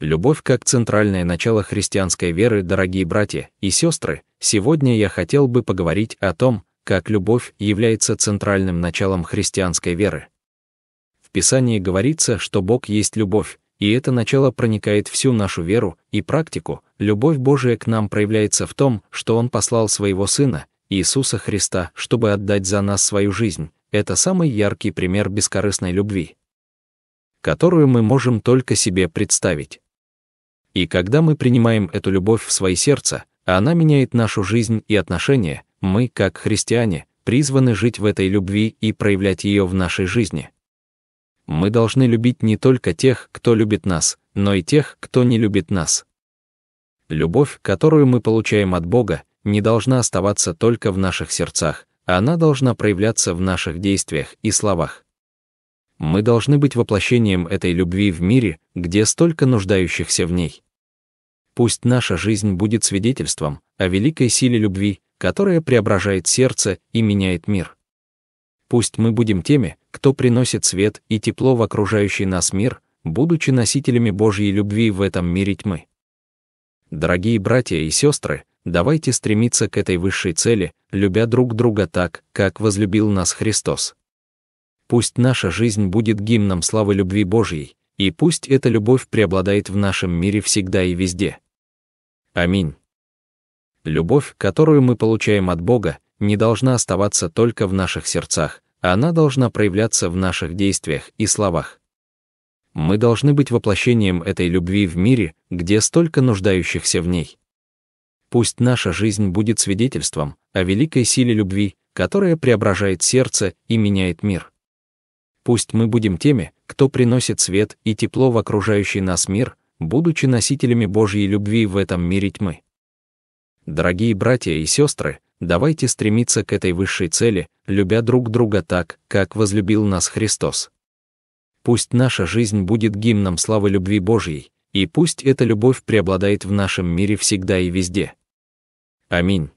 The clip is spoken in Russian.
Любовь как центральное начало христианской веры, дорогие братья и сестры, сегодня я хотел бы поговорить о том, как любовь является центральным началом христианской веры. В Писании говорится, что Бог есть любовь, и это начало проникает всю нашу веру и практику. Любовь Божия к нам проявляется в том, что Он послал Своего Сына, Иисуса Христа, чтобы отдать за нас свою жизнь. Это самый яркий пример бескорыстной любви, которую мы можем только себе представить. И когда мы принимаем эту любовь в свои сердца, а она меняет нашу жизнь и отношения, мы, как христиане, призваны жить в этой любви и проявлять ее в нашей жизни. Мы должны любить не только тех, кто любит нас, но и тех, кто не любит нас. Любовь, которую мы получаем от Бога, не должна оставаться только в наших сердцах, а она должна проявляться в наших действиях и словах. Мы должны быть воплощением этой любви в мире, где столько нуждающихся в ней. Пусть наша жизнь будет свидетельством о великой силе любви, которая преображает сердце и меняет мир. Пусть мы будем теми, кто приносит свет и тепло в окружающий нас мир, будучи носителями Божьей любви в этом мире тьмы. Дорогие братья и сестры, давайте стремиться к этой высшей цели, любя друг друга так, как возлюбил нас Христос. Пусть наша жизнь будет гимном славы любви Божьей, и пусть эта любовь преобладает в нашем мире всегда и везде. Аминь. Любовь, которую мы получаем от Бога, не должна оставаться только в наших сердцах, а она должна проявляться в наших действиях и словах. Мы должны быть воплощением этой любви в мире, где столько нуждающихся в ней. Пусть наша жизнь будет свидетельством о великой силе любви, которая преображает сердце и меняет мир. Пусть мы будем теми, кто приносит свет и тепло в окружающий нас мир, будучи носителями Божьей любви в этом мире тьмы. Дорогие братья и сестры, давайте стремиться к этой высшей цели, любя друг друга так, как возлюбил нас Христос. Пусть наша жизнь будет гимном славы любви Божьей, и пусть эта любовь преобладает в нашем мире всегда и везде. Аминь.